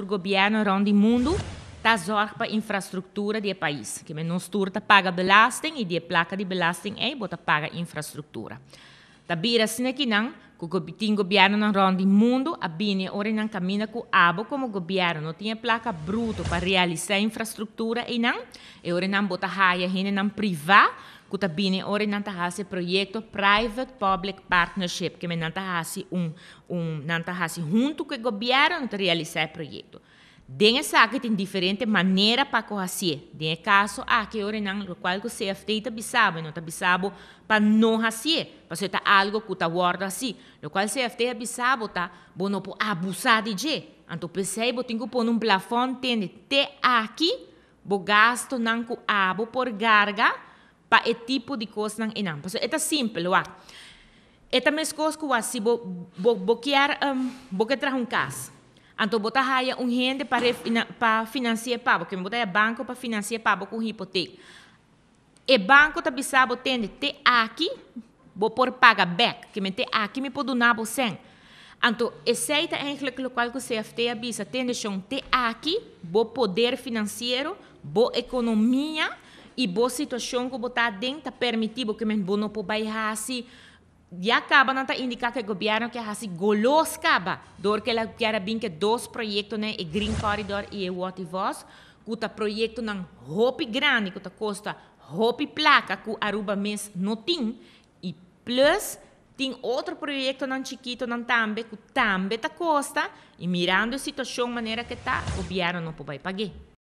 do governo around o mundo da zorpa infraestrutura do país. Que menos turta paga belasting e de placa de belasting é bota paga infraestrutura. Da bira assim que não, que tem governo around o mundo, a bine ora não caminha com abo como governo não tinha placa bruto para realizar infraestrutura e não, e ora não bota raia, não privar bem Kutabine ori nanta hasi projeto private public partnership que me nanta hasi um um nanta hasi junto com o governo realizar o projeto. Den que tem diferente maneira para fazer. Den caso a ah, que ori nan qual que se afeita bisabo, não tá bisabo para não fazer, para ser algo que tá guardo assim. Lo qual se afeita bisabo tá bono po abusar de je. Anto pensei bo tingo pôr um plafon tende até aqui, bo gasto nan ku abo por garga pa e tipo de coisa nang enam. Paso eta simple wa. Eta mes coisa que si bo bo boquear um, boque tras um cas. Anto bota haya um gente para para financiar pabo, que me bota banco para financiar pabo com hipoteca. E banco tá bisabo tende te aqui, bo por paga back, que me te aqui me podo nabo sem. Anto, aceita eigenlijk lo qual que o CFT avisa, tende te aqui, bo poder financeiro, bo economia, e boa situação que botar dentro tá permitir que men bono pode bai assim E acaba nata tá indicar que o governo que hasi golos caba dor que la quer bem que dois projetos né e green corridor e o Voz, que o projeto não roupa grande cuta custa hopi placa cu aruba mes tem, e plus tem outro projeto não chiquito não tambe que tambe tá custa, e mirando a situação maneira que está, o governo não pode pagar